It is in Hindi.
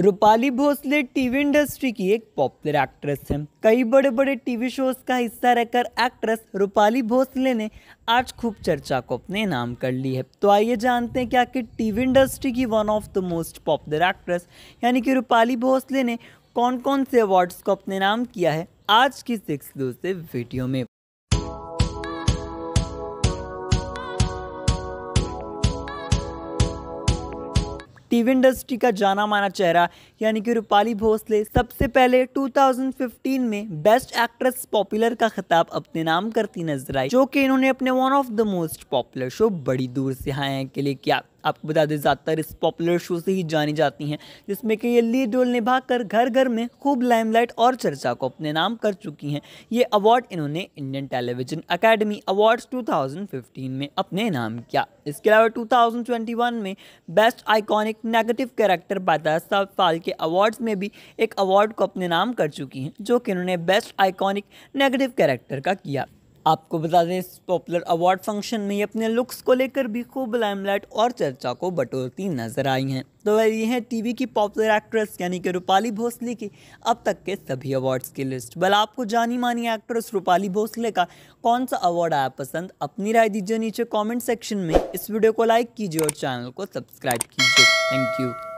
रूपाली भोसले टीवी इंडस्ट्री की एक पॉपुलर एक्ट्रेस है कई बड़े बड़े टीवी शोज का हिस्सा रहकर एक्ट्रेस रूपाली भोसले ने आज खूब चर्चा को अपने नाम कर ली है तो आइए जानते हैं क्या कि टीवी इंडस्ट्री की one of the most popular actress यानी कि रूपाली भोसले ने कौन कौन से अवार्ड्स को अपने नाम किया है आज की सिक्स दूसरे वीडियो में टीवी इंडस्ट्री का जाना माना चेहरा यानी कि रूपाली भोसले सबसे पहले 2015 में बेस्ट एक्ट्रेस पॉपुलर का खिताब अपने नाम करती नजर आई जो कि इन्होंने अपने one of the most popular show बड़ी दूर से हाय के लिए किया आपको बता दें ज़्यादातर इस पॉपुलर शो से ही जानी जाती हैं जिसमें कि ये ली डोल कर घर घर में खूब लाइमलाइट और चर्चा को अपने नाम कर चुकी हैं ये अवार्ड इन्होंने इंडियन टेलीविजन अकेडमी अवार्ड्स 2015 में अपने नाम किया इसके अलावा 2021 में बेस्ट आइकॉनिक नेगेटिव कैरेक्टर बादासा फाल के अवार्ड्स में भी एक अवार्ड को अपने नाम कर चुकी हैं जो कि इन्होंने बेस्ट आइकॉनिक नेगेटिव कैरेक्टर का किया आपको बता दें इस पॉपुलर अवार्ड फंक्शन में ये अपने लुक्स को लेकर भी खूब लाइमलाइट और चर्चा को बटोरती नजर आई हैं तो वह ये हैं टीवी की पॉपुलर एक्ट्रेस यानी कि रूपाली भोसले की अब तक के सभी अवार्ड्स की लिस्ट बल आपको जानी मानी एक्ट्रेस रूपाली भोसले का कौन सा अवार्ड आया पसंद अपनी राय दीजिए नीचे कॉमेंट सेक्शन में इस वीडियो को लाइक कीजिए और चैनल को सब्सक्राइब कीजिए थैंक यू